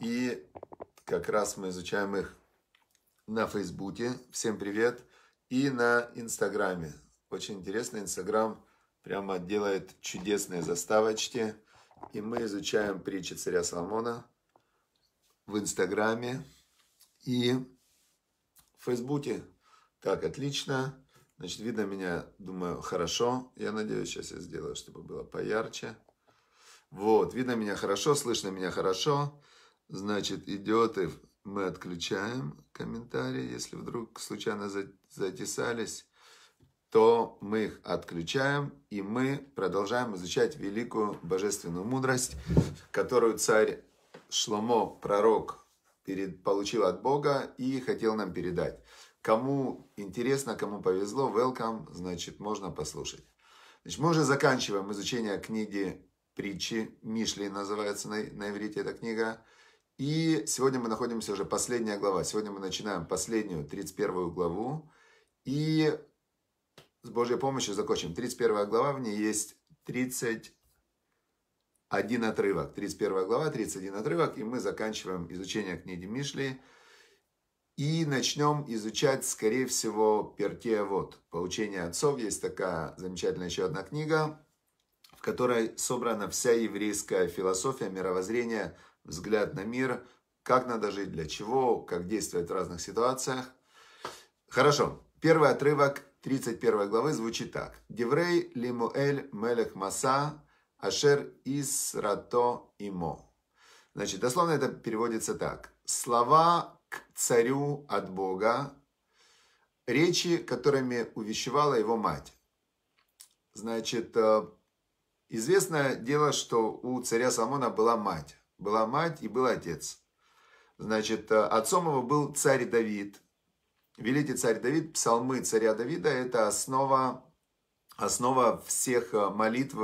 И как раз мы изучаем их на Фейсбуке. Всем привет! И на Инстаграме. Очень интересно, Инстаграм прямо делает чудесные заставочки. И мы изучаем притчи царя Соломона в Инстаграме и в Фейсбуке. Так, отлично. Значит, видно меня, думаю, хорошо. Я надеюсь, сейчас я сделаю, чтобы было поярче. Вот, видно меня хорошо, слышно меня хорошо. Значит, идет и мы отключаем комментарии. Если вдруг случайно затесались, то мы их отключаем, и мы продолжаем изучать великую божественную мудрость, которую царь Шломо, пророк, перед получил от Бога и хотел нам передать. Кому интересно, кому повезло, welcome, значит, можно послушать. Значит, мы уже заканчиваем изучение книги притчи, Мишли называется на, на иврите эта книга, и сегодня мы находимся уже последняя глава. Сегодня мы начинаем последнюю, 31 главу. И с Божьей помощью закончим. 31 глава, в ней есть 31 отрывок. 31 глава, 31 отрывок. И мы заканчиваем изучение книги Мишли. И начнем изучать, скорее всего, Пертея Вот. «Поучение отцов». Есть такая замечательная еще одна книга, в которой собрана вся еврейская философия, мировоззрение – взгляд на мир, как надо жить, для чего, как действовать в разных ситуациях. Хорошо, первый отрывок 31 главы звучит так. «Деврей лимуэль мелех маса ашер исрато имо». Значит, дословно это переводится так. «Слова к царю от Бога, речи, которыми увещевала его мать». Значит, э, известное дело, что у царя Самона была мать. Была мать и был отец. Значит, э, отцом его был царь Давид. Великий царь Давид, псалмы царя Давида – это основа, основа всех э, молитв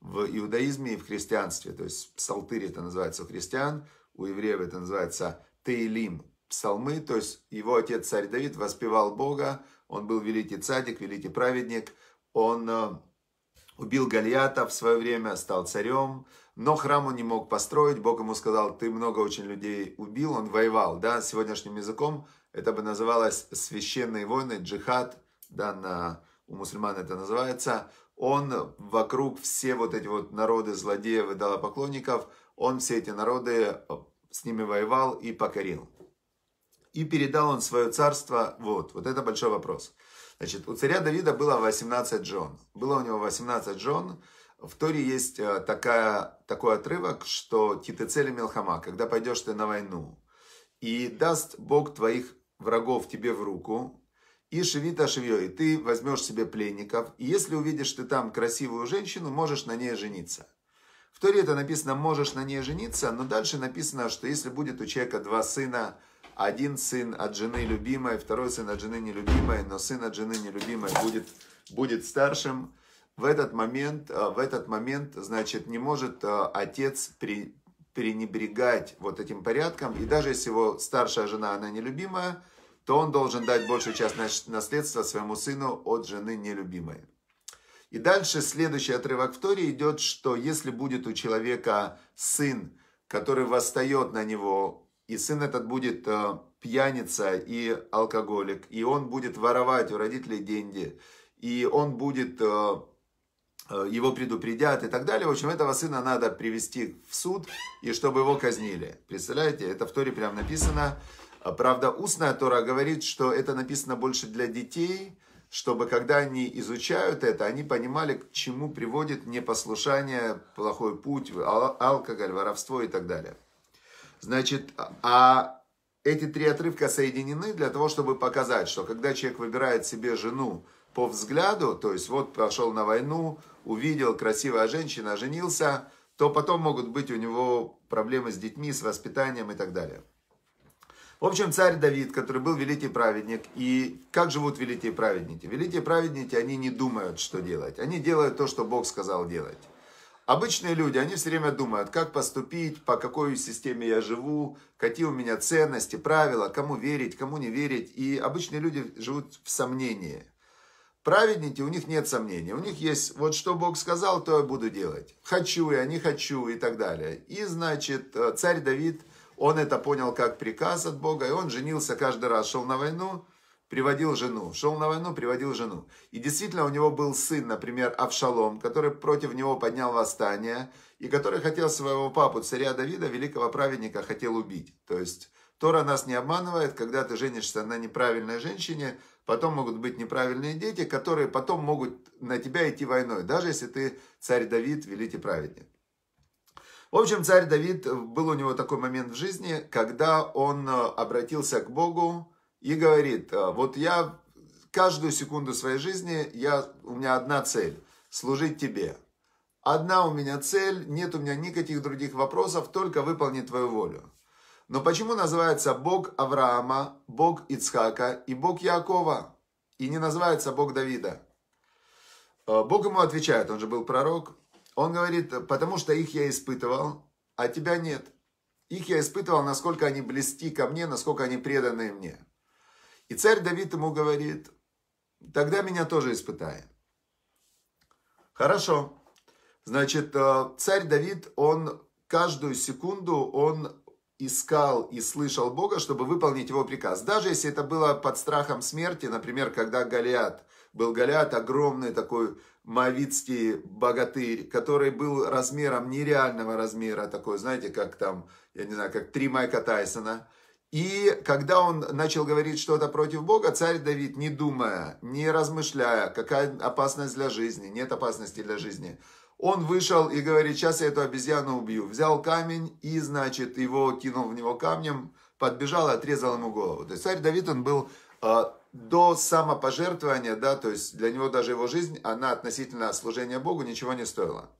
в иудаизме и в христианстве. То есть псалтырь это называется у христиан, у евреев это называется Тейлим, псалмы. То есть его отец царь Давид воспевал Бога, он был великий цадик, великий праведник, он э, убил Гольята в свое время, стал царем, но храм он не мог построить. Бог ему сказал, ты много очень людей убил, он воевал. Да, сегодняшним языком это бы называлось священные войны, джихад, да, на, у мусульман это называется. Он вокруг все вот эти вот народы злодеев и поклонников, он все эти народы э, с ними воевал и покорил. И передал он свое царство, вот, вот это большой вопрос – Значит, у царя Давида было 18 жен. Было у него 18 жен. В Торе есть э, такая, такой отрывок, что «Титецели Мелхама», когда пойдешь ты на войну, и даст Бог твоих врагов тебе в руку, и шевита шевьё, и ты возьмешь себе пленников, и если увидишь ты там красивую женщину, можешь на ней жениться. В Торе это написано «можешь на ней жениться», но дальше написано, что если будет у человека два сына, один сын от жены любимой, второй сын от жены нелюбимой, но сын от жены нелюбимой будет, будет старшим. В этот момент, э, в этот момент, значит, не может э, отец при, пренебрегать вот этим порядком. И даже если его старшая жена, она нелюбимая, то он должен дать большую часть наследства своему сыну от жены нелюбимой. И дальше следующий отрывок в Торе идет, что если будет у человека сын, который восстает на него и сын этот будет э, пьяница и алкоголик, и он будет воровать у родителей деньги, и он будет, э, э, его предупредят и так далее. В общем, этого сына надо привести в суд, и чтобы его казнили. Представляете, это в Торе прям написано. Правда, устная Тора говорит, что это написано больше для детей, чтобы когда они изучают это, они понимали, к чему приводит непослушание, плохой путь, а, алкоголь, воровство и так далее. Значит, а эти три отрывка соединены для того, чтобы показать, что когда человек выбирает себе жену по взгляду, то есть вот пошел на войну, увидел красивая женщина, женился, то потом могут быть у него проблемы с детьми, с воспитанием и так далее. В общем, царь Давид, который был великий праведник, и как живут великие праведники? Великие праведники, они не думают, что делать. Они делают то, что Бог сказал делать. Обычные люди, они все время думают, как поступить, по какой системе я живу, какие у меня ценности, правила, кому верить, кому не верить. И обычные люди живут в сомнении. Праведники, у них нет сомнений. У них есть, вот что Бог сказал, то я буду делать. Хочу я, не хочу и так далее. И, значит, э, царь Давид, он это понял как приказ от Бога, и он женился каждый раз, шел на войну, приводил жену, шел на войну, приводил жену. И действительно у него был сын, например, Авшалом, который против него поднял восстание, и который хотел своего папу, царя Давида, великого праведника, хотел убить. То есть Тора нас не обманывает, когда ты женишься на неправильной женщине, потом могут быть неправильные дети, которые потом могут на тебя идти войной, даже если ты царь Давид, великий праведник. В общем, царь Давид, был у него такой момент в жизни, когда он э, обратился к Богу, и говорит, «А, вот я каждую секунду своей жизни, я, у меня одна цель – служить тебе. Одна у меня цель, нет у меня никаких других вопросов, только выполни твою волю. Но почему называется Бог Авраама, Бог Ицхака и Бог Якова, и не называется Бог Давида? А, Бог ему отвечает, он же был пророк. Он говорит, потому что их я испытывал, а тебя нет. Их я испытывал, насколько они близки ко мне, насколько они преданы мне. И царь Давид ему говорит, тогда меня тоже испытай. Хорошо. Значит, э, царь Давид, он каждую секунду, он искал и слышал Бога, чтобы выполнить его приказ. Даже если это было под страхом смерти, например, когда Голиат, был Голиат огромный такой мавицкий богатырь, который был размером нереального размера, такой, знаете, как там, я не знаю, как три Майка Тайсона – и когда он начал говорить что-то против Бога, царь Давид, не думая, не размышляя, какая опасность для жизни, нет опасности для жизни, он вышел и говорит, сейчас я эту обезьяну убью. Взял камень и, значит, его кинул в него камнем, подбежал и отрезал ему голову. То есть царь Давид, он был э, до самопожертвования, да, то есть для него даже его жизнь, она относительно служения Богу ничего не стоила.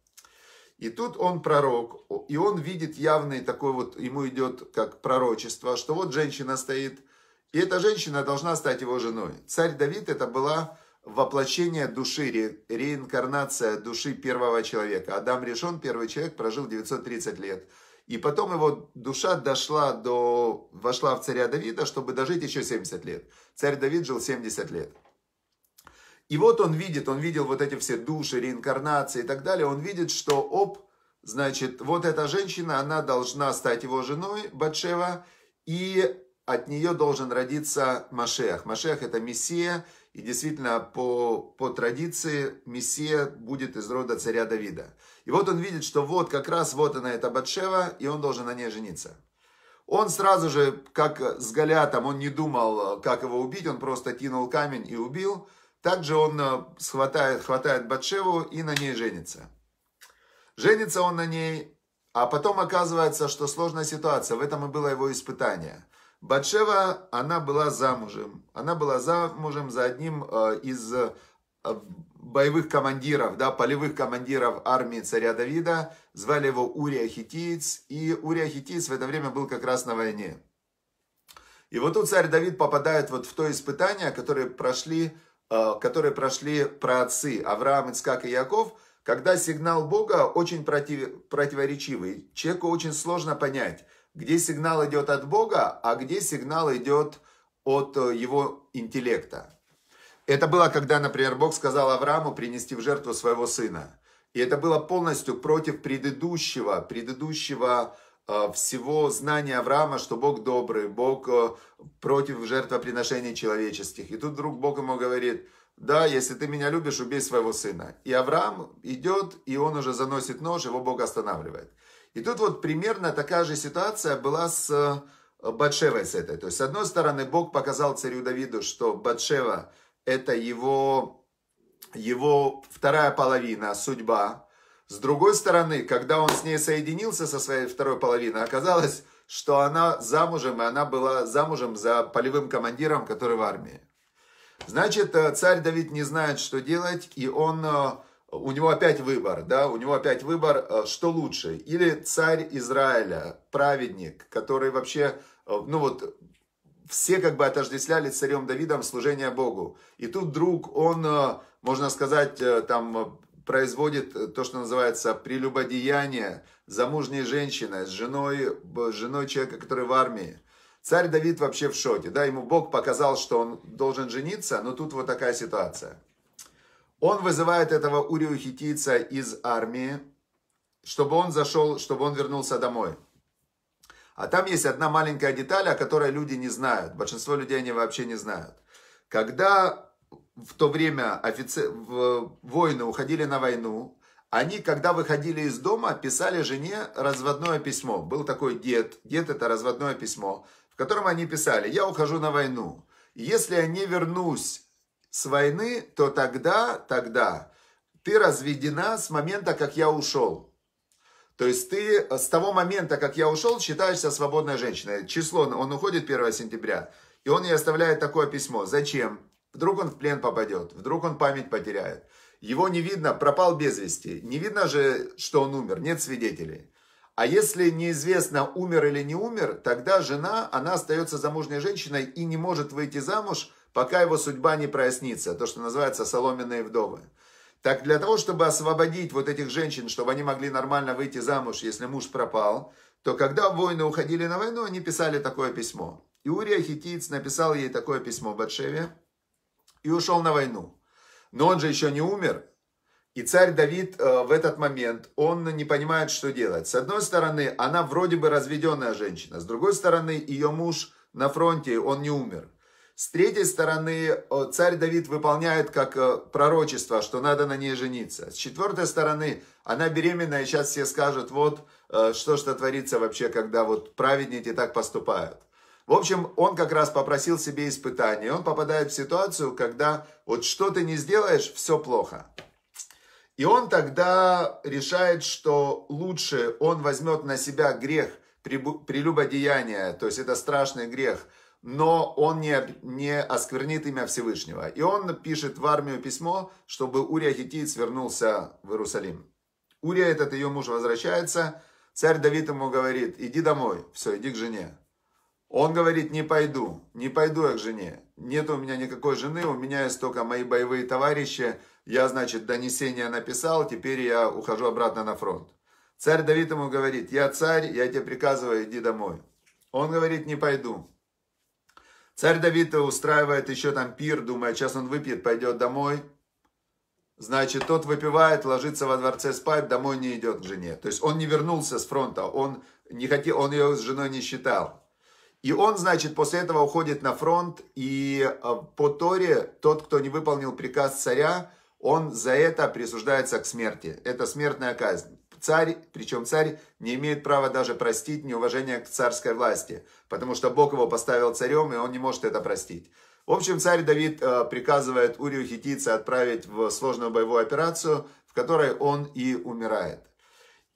И тут он пророк, и он видит явный такой вот, ему идет как пророчество, что вот женщина стоит, и эта женщина должна стать его женой. Царь Давид это была воплощение души, ре, реинкарнация души первого человека. Адам решен, первый человек, прожил 930 лет. И потом его душа дошла до, вошла в царя Давида, чтобы дожить еще 70 лет. Царь Давид жил 70 лет. И вот он видит, он видел вот эти все души, реинкарнации и так далее, он видит, что, оп, значит, вот эта женщина, она должна стать его женой, Батшева, и от нее должен родиться Машех. Машех – это Мессия, и действительно, по, по традиции, Мессия будет из рода царя Давида. И вот он видит, что вот как раз вот она, эта Батшева, и он должен на ней жениться. Он сразу же, как с Галятом, он не думал, как его убить, он просто кинул камень и убил – также он э, схватает, хватает Батшеву и на ней женится. Женится он на ней, а потом оказывается, что сложная ситуация. В этом и было его испытание. Батшева, она была замужем. Она была замужем за одним э, из э, боевых командиров, да, полевых командиров армии царя Давида. Звали его Урия Хитиец. И Урия Хитиец в это время был как раз на войне. И вот тут царь Давид попадает вот в то испытание, которое прошли Э, которые прошли про отцы Авраам, Ицкак и Яков, когда сигнал Бога очень против, противоречивый. Человеку очень сложно понять, где сигнал идет от Бога, а где сигнал идет от э, его интеллекта. Это было, когда, например, Бог сказал Аврааму принести в жертву своего сына. И это было полностью против предыдущего, предыдущего а, всего знания Авраама, что Бог добрый, Бог э, против жертвоприношений человеческих. И тут вдруг Бог ему говорит, да, если ты меня любишь, убей своего сына. И Авраам идет, и он уже заносит нож, его Бог останавливает. И тут вот примерно такая же ситуация была с э, Батшевой с этой. То есть, с одной стороны, Бог показал царю Давиду, что Батшева – это его, его вторая половина, судьба, с другой стороны, когда он с ней соединился со своей второй половиной, оказалось, что она замужем, и она была замужем за полевым командиром, который в армии. Значит, э, царь Давид не знает, что делать, и он, э, у него опять выбор, да, у него опять выбор, э, что лучше. Или царь Израиля, праведник, который вообще, ну вот, все как бы отождествляли царем Давидом служение Богу. И тут вдруг он, можно сказать, там производит э, то, что называется прелюбодеяние замужней женщины с женой, с женой человека, который в армии. Царь Давид вообще в шоке, да, ему Бог показал, что он должен жениться, но тут вот такая ситуация. Он вызывает этого уриухитийца из армии, чтобы он зашел, чтобы он вернулся домой. А там есть одна маленькая деталь, о которой люди не знают. Большинство людей они вообще не знают. Когда в то время офицер, воины уходили на войну, они, когда выходили из дома, писали жене разводное письмо. Был такой дед, дед это разводное письмо, в котором они писали, я ухожу на войну. Если я не вернусь с войны, то тогда, тогда ты разведена с момента, как я ушел. То есть ты с того момента, как я ушел, считаешься свободной женщиной. Число, он уходит 1 сентября, и он ей оставляет такое письмо. Зачем? Вдруг он в плен попадет, вдруг он память потеряет. Его не видно, пропал без вести. Не видно же, что он умер, нет свидетелей. А если неизвестно, умер или не умер, тогда жена, она остается замужней женщиной и не может выйти замуж, пока его судьба не прояснится. То, что называется соломенные вдовы. Так для того, чтобы освободить вот этих женщин, чтобы они могли нормально выйти замуж, если муж пропал, то когда воины уходили на войну, они писали такое письмо. И Урия написал ей такое письмо Батшеве, и ушел на войну. Но он же еще не умер. И царь Давид э, в этот момент, он не понимает, что делать. С одной стороны, она вроде бы разведенная женщина. С другой стороны, ее муж на фронте, он не умер. С третьей стороны, э, царь Давид выполняет как э, пророчество, что надо на ней жениться. С четвертой стороны, она беременная, и сейчас все скажут, вот что что творится вообще, когда вот праведники так поступают. В общем, он как раз попросил себе испытания. Он попадает в ситуацию, когда вот что ты не сделаешь, все плохо. И он тогда решает, что лучше он возьмет на себя грех прелюбодеяния, то есть это страшный грех, но он не, не осквернит имя Всевышнего. И он пишет в армию письмо, чтобы Урия Хитиец вернулся в Иерусалим. Урия, этот ее муж, возвращается. Царь Давид ему говорит, иди домой, все, иди к жене. Он говорит, не пойду, не пойду я к жене. Нет у меня никакой жены, у меня есть только мои боевые товарищи. Я, значит, донесение написал, теперь я ухожу обратно на фронт. Царь Давид ему говорит, я царь, я тебе приказываю, иди домой. Он говорит, не пойду. Царь Давид устраивает еще там пир, думая, сейчас он выпьет, пойдет домой. Значит, тот выпивает, ложится во дворце спать, домой не идет к жене. То есть он не вернулся с фронта, он, не хотел, он ее с женой не считал. И он, значит, после этого уходит на фронт, и э, по Торе тот, кто не выполнил приказ царя, он за это присуждается к смерти. Это смертная казнь. Царь, причем царь, не имеет права даже простить неуважение к царской власти, потому что Бог его поставил царем, и он не может это простить. В общем, царь Давид э, приказывает Урию Хитийца отправить в сложную боевую операцию, в которой он и умирает.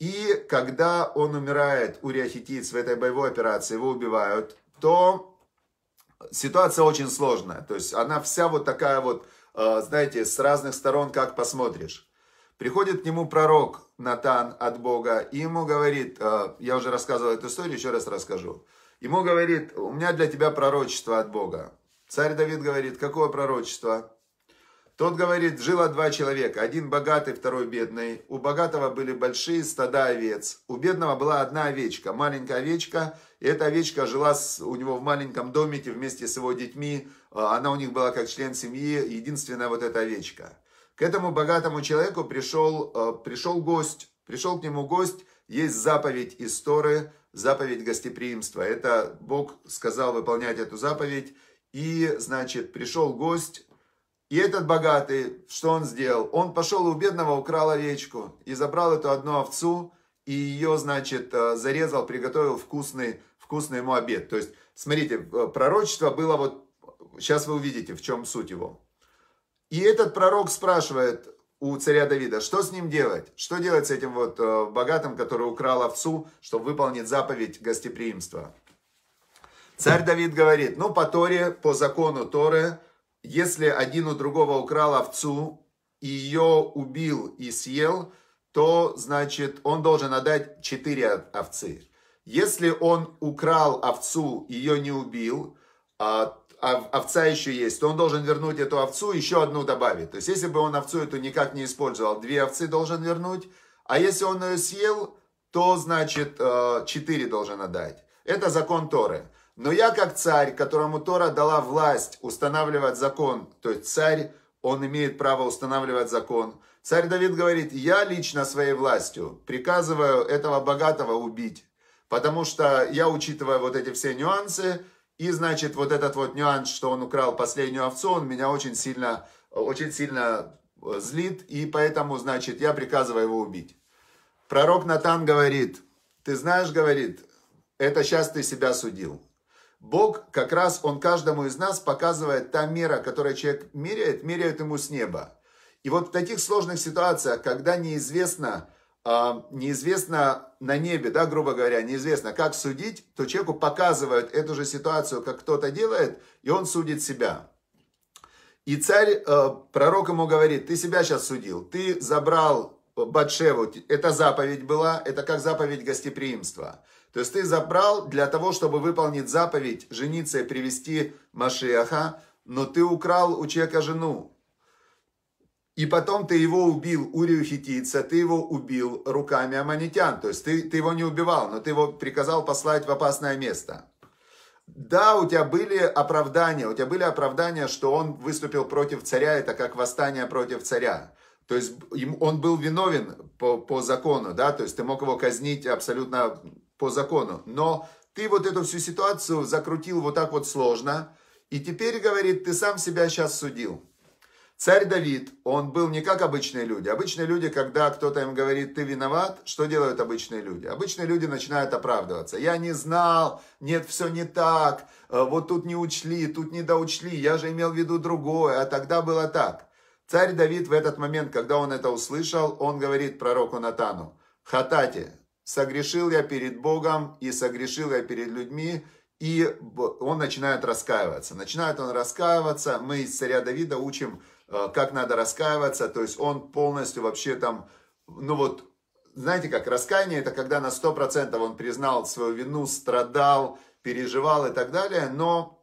И когда он умирает, Уриахитиц, в этой боевой операции, его убивают, то ситуация очень сложная. То есть она вся вот такая вот, э, знаете, с разных сторон, как посмотришь. Приходит к нему пророк Натан от Бога, и ему говорит, э, я уже рассказывал эту историю, еще раз расскажу. Ему говорит, у меня для тебя пророчество от Бога. Царь Давид говорит, какое пророчество? Тот говорит, жило два человека, один богатый, второй бедный. У богатого были большие стада овец. У бедного была одна овечка, маленькая овечка. И эта овечка жила с, у него в маленьком домике вместе с его детьми. А она у них была как член семьи, единственная вот эта овечка. К этому богатому человеку пришел, э, пришел гость. Пришел к нему гость, есть заповедь истории, заповедь гостеприимства. Это Бог сказал выполнять эту заповедь. И, значит, пришел гость, и этот богатый, что он сделал? Он пошел у бедного украл овечку и забрал эту одну овцу, и ее, значит, э, зарезал, приготовил вкусный, вкусный ему обед. То есть, смотрите, э, пророчество было вот, сейчас вы увидите, в чем суть его. И этот пророк спрашивает у царя Давида, что с ним делать? Что делать с этим вот э, богатым, который украл овцу, чтобы выполнить заповедь гостеприимства? Царь Давид говорит, ну, по Торе, по закону Торы, если один у другого украл овцу, и ее убил и съел, то, значит, он должен отдать четыре овцы. Если он украл овцу, ее не убил, а овца еще есть, то он должен вернуть эту овцу, еще одну добавить. То есть, если бы он овцу эту никак не использовал, две овцы должен вернуть, а если он ее съел, то, значит, э, четыре должен отдать. Это закон Торы. Но я, как царь, которому Тора дала власть устанавливать закон, то есть царь, он имеет право устанавливать закон. Царь Давид говорит, я лично своей властью приказываю этого богатого убить, потому что я учитываю вот эти все нюансы, и, значит, вот этот вот нюанс, что он украл последнюю овцу, он меня очень сильно, очень сильно э, злит, и поэтому, значит, я приказываю его убить. Пророк Натан говорит, ты знаешь, говорит, это сейчас ты себя судил. Бог как раз, Он каждому из нас показывает та мера, которую человек меряет, меряет ему с неба. И вот в таких сложных ситуациях, когда неизвестно, а, неизвестно на небе, да, грубо говоря, неизвестно, как судить, то человеку показывают эту же ситуацию, как кто-то делает, и он судит себя. И царь, э, пророк ему говорит, ты себя сейчас судил, ты забрал Батшеву, это заповедь была, это как заповедь гостеприимства. То есть ты забрал для того, чтобы выполнить заповедь, жениться и привести Машиаха, но ты украл у человека жену. И потом ты его убил, Урию хитийца, ты его убил руками аманитян. То есть ты, ты его не убивал, но ты его приказал послать в опасное место. Да, у тебя были оправдания, у тебя были оправдания, что он выступил против царя, это как восстание против царя. То есть он был виновен по, по закону, да, то есть ты мог его казнить абсолютно по закону. Но ты вот эту всю ситуацию закрутил вот так вот сложно. И теперь, говорит, ты сам себя сейчас судил. Царь Давид, он был не как обычные люди. Обычные люди, когда кто-то им говорит, ты виноват, что делают обычные люди? Обычные люди начинают оправдываться. Я не знал, нет, все не так, э, вот тут не учли, тут не доучли, я же имел в виду другое, а тогда было так. Царь Давид в этот момент, когда он это услышал, он говорит пророку Натану, «Хатате, согрешил я перед Богом и согрешил я перед людьми, и он начинает раскаиваться. Начинает он раскаиваться, мы из царя Давида учим, э, как надо раскаиваться, то есть он полностью вообще там, ну вот, знаете как, раскаяние это когда на 100% он признал свою вину, страдал, переживал и так далее, но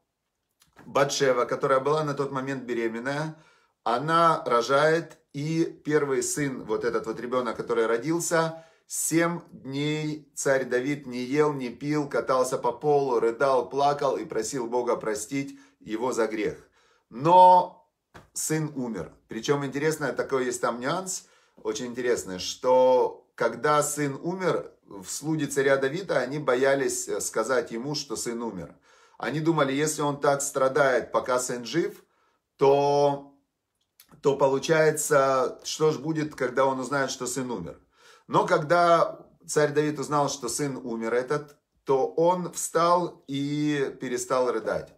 Батшева, которая была на тот момент беременная, она рожает, и первый сын, вот этот вот ребенок, который родился, Семь дней царь Давид не ел, не пил, катался по полу, рыдал, плакал и просил Бога простить его за грех. Но сын умер. Причем интересно, такой есть там нюанс, очень интересный, что когда сын умер, в слуги царя Давида они боялись э, сказать ему, что сын умер. Они думали, если он так страдает, пока сын жив, то, то получается, что же будет, когда он узнает, что сын умер. Но когда царь Давид узнал, что сын умер этот, то он встал и перестал рыдать.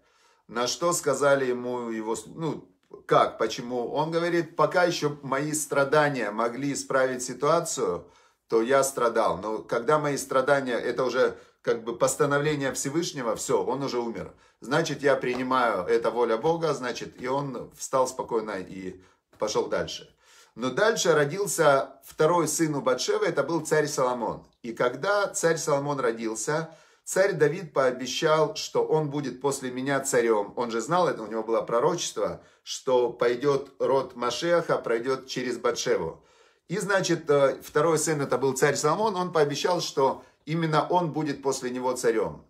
На что сказали ему его, ну, как, почему? Он говорит, пока еще мои страдания могли исправить ситуацию, то я страдал. Но когда мои страдания, это уже как бы постановление Всевышнего, все, он уже умер. Значит, я принимаю, это воля Бога, значит, и он встал спокойно и пошел дальше. Но дальше родился второй сын у Батшевы, это был царь Соломон. И когда царь Соломон родился, царь Давид пообещал, что он будет после меня царем. Он же знал это, у него было пророчество, что пойдет род Машеха, пройдет через Батшеву. И значит, э, второй сын это был царь Соломон, он пообещал, что именно он будет после него царем.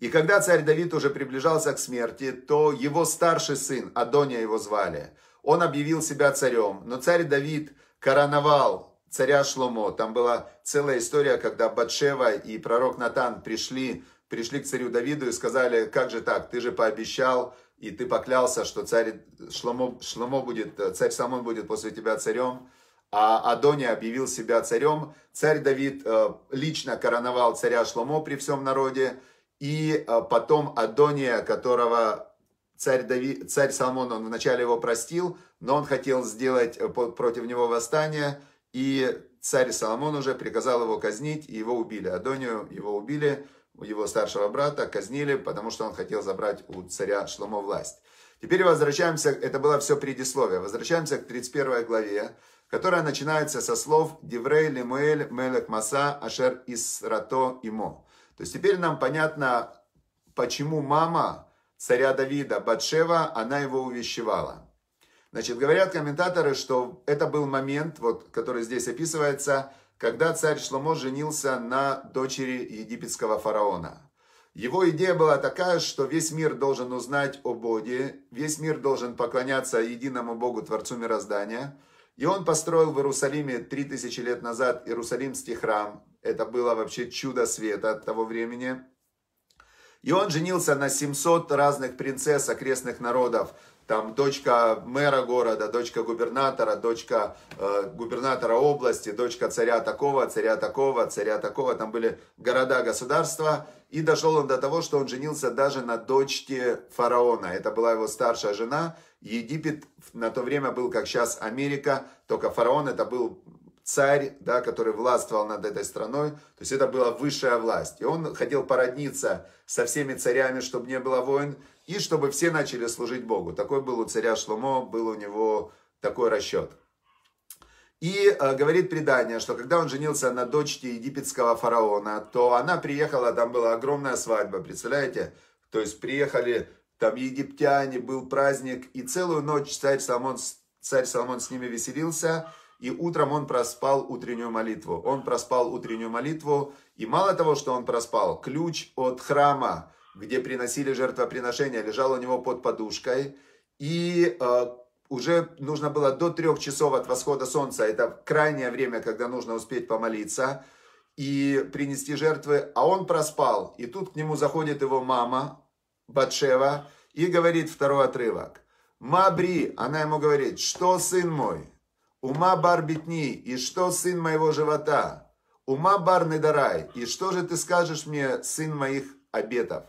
И когда царь Давид уже приближался к смерти, то его старший сын, Адония его звали, он объявил себя царем. Но царь Давид короновал царя Шломо. Там была целая история, когда Батшева и пророк Натан пришли, пришли к царю Давиду и сказали, как же так, ты же пообещал, и ты поклялся, что царь Шломо, Шломо будет, царь Самон будет после тебя царем а Адони объявил себя царем. Царь Давид э, лично короновал царя Шломо при всем народе, и э, потом Адония, которого Царь, Дави... царь Соломон, он вначале его простил, но он хотел сделать э, против него восстание, и царь Соломон уже приказал его казнить, и его убили. Адонию его убили, его старшего брата казнили, потому что он хотел забрать у царя Шломо власть. Теперь возвращаемся, это было все предисловие, возвращаемся к 31 главе, которая начинается со слов «Диврей лимуэль мелек маса ашер исрато имо». То есть теперь нам понятно, почему мама царя Давида Батшева, она его увещевала. Значит, говорят комментаторы, что это был момент, вот, который здесь описывается, когда царь Шломо женился на дочери египетского фараона. Его идея была такая, что весь мир должен узнать о Боге, весь мир должен поклоняться единому Богу, Творцу мироздания. И он построил в Иерусалиме 3000 лет назад Иерусалимский храм. Это было вообще чудо света того времени. И он женился на 700 разных принцесс окрестных народов. Там дочка мэра города, дочка губернатора, дочка э, губернатора области, дочка царя такого, царя такого, царя такого. Там были города, государства. И дошел он до того, что он женился даже на дочке фараона. Это была его старшая жена. Египет на то время был, как сейчас Америка, только фараон это был царь, да, который властвовал над этой страной, то есть это была высшая власть. И он хотел породниться со всеми царями, чтобы не было войн, и чтобы все начали служить Богу. Такой был у царя Шломо, был у него такой расчет. И э, говорит предание, что когда он женился на дочке египетского фараона, то она приехала, там была огромная свадьба, представляете? То есть приехали там египтяне, был праздник, и целую ночь царь Соломон, царь Соломон с ними веселился, и утром он проспал утреннюю молитву. Он проспал утреннюю молитву, и мало того, что он проспал, ключ от храма, где приносили жертвоприношения, лежал у него под подушкой, и э, уже нужно было до трех часов от восхода солнца, это крайнее время, когда нужно успеть помолиться и принести жертвы, а он проспал. И тут к нему заходит его мама, Батшева, и говорит второй отрывок. Мабри, она ему говорит, что сын мой, Ума бар битни, и что сын моего живота? Ума бар недарай, и что же ты скажешь мне, сын моих обетов?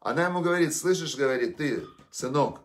Она ему говорит, слышишь, говорит, ты, сынок,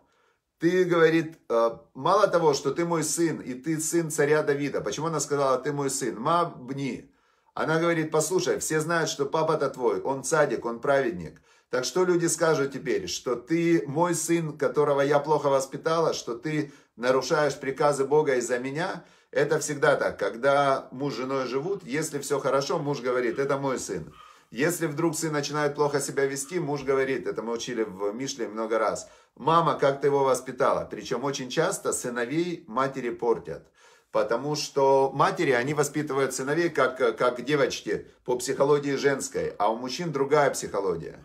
ты, говорит, э, мало того, что ты мой сын, и ты сын царя Давида. Почему она сказала, ты мой сын? Мабни. Она говорит, послушай, все знают, что папа-то твой, он цадик, он праведник. Так что люди скажут теперь, что ты мой сын, которого я плохо воспитала, что ты нарушаешь приказы Бога из-за меня, это всегда так. Когда муж с женой живут, если все хорошо, муж говорит, это мой сын. Если вдруг сын начинает плохо себя вести, муж говорит, это мы учили в Мишле много раз, мама, как ты его воспитала? Причем очень часто сыновей матери портят. Потому что матери, они воспитывают сыновей как, как девочки по психологии женской, а у мужчин другая психология.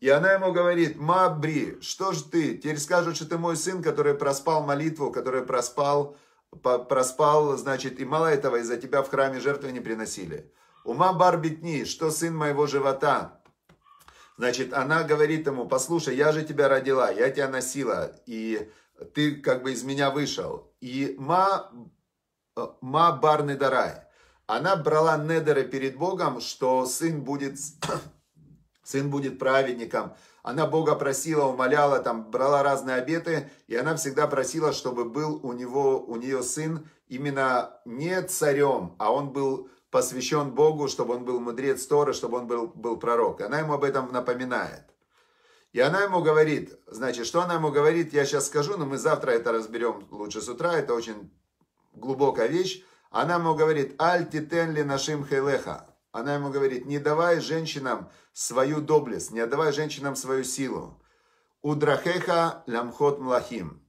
И она ему говорит, Мабри, что же ты? Теперь скажут, что ты мой сын, который проспал молитву, который проспал, проспал, значит, и мало этого, из-за тебя в храме жертвы не приносили. Ума барбитни, что сын моего живота? Значит, она говорит ему, послушай, я же тебя родила, я тебя носила, и ты как бы из меня вышел. И ма, э, ма барны дарай. Она брала недеры перед Богом, что сын будет сын будет праведником. Она Бога просила, умоляла, там, брала разные обеты, и она всегда просила, чтобы был у, него, у нее сын именно не царем, а он был посвящен Богу, чтобы он был мудрец Тора, чтобы он был, был пророк. она ему об этом напоминает. И она ему говорит, значит, что она ему говорит, я сейчас скажу, но мы завтра это разберем лучше с утра, это очень глубокая вещь. Она ему говорит, «Аль титен ли нашим хейлеха, она ему говорит, не давай женщинам свою доблесть, не отдавай женщинам свою силу. Удрахеха лямхот млахим.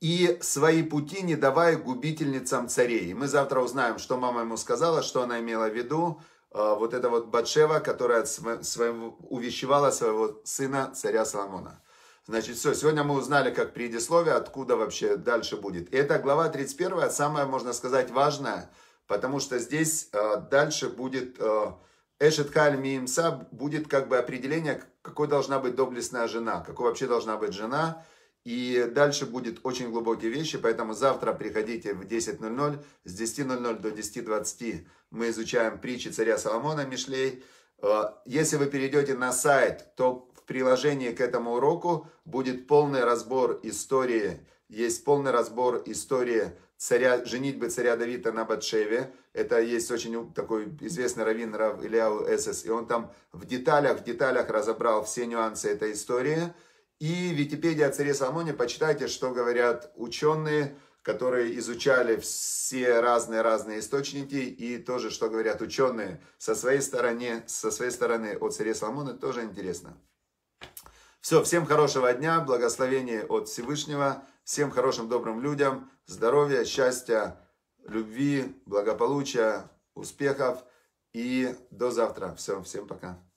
И свои пути не давай губительницам царей. мы завтра узнаем, что мама ему сказала, что она имела в виду. Э, вот это вот Батшева, которая своего, увещевала своего сына царя Соломона. Значит, все, сегодня мы узнали, как предисловие, откуда вообще дальше будет. И это глава 31, самая, можно сказать, важная, Потому что здесь э, дальше будет э, Эшет Халь Мимса, будет как бы определение, какой должна быть доблестная жена, какой вообще должна быть жена. И дальше будет очень глубокие вещи, поэтому завтра приходите в 10.00, с 10.00 до 10.20 мы изучаем притчи царя Соломона Мишлей. Э, если вы перейдете на сайт, то в приложении к этому уроку будет полный разбор истории, есть полный разбор истории царя, женитьбы царя Давида на Батшеве. Это есть очень такой известный раввин Рав Ильяу Эсэс. И он там в деталях, в деталях разобрал все нюансы этой истории. И Википедия о царе Соломоне, почитайте, что говорят ученые, которые изучали все разные-разные источники, и тоже, что говорят ученые со своей стороны, со своей стороны о царе Соломоне, тоже интересно. Все, всем хорошего дня, благословения от Всевышнего. Всем хорошим, добрым людям здоровья, счастья, любви, благополучия, успехов. И до завтра. Все, всем пока.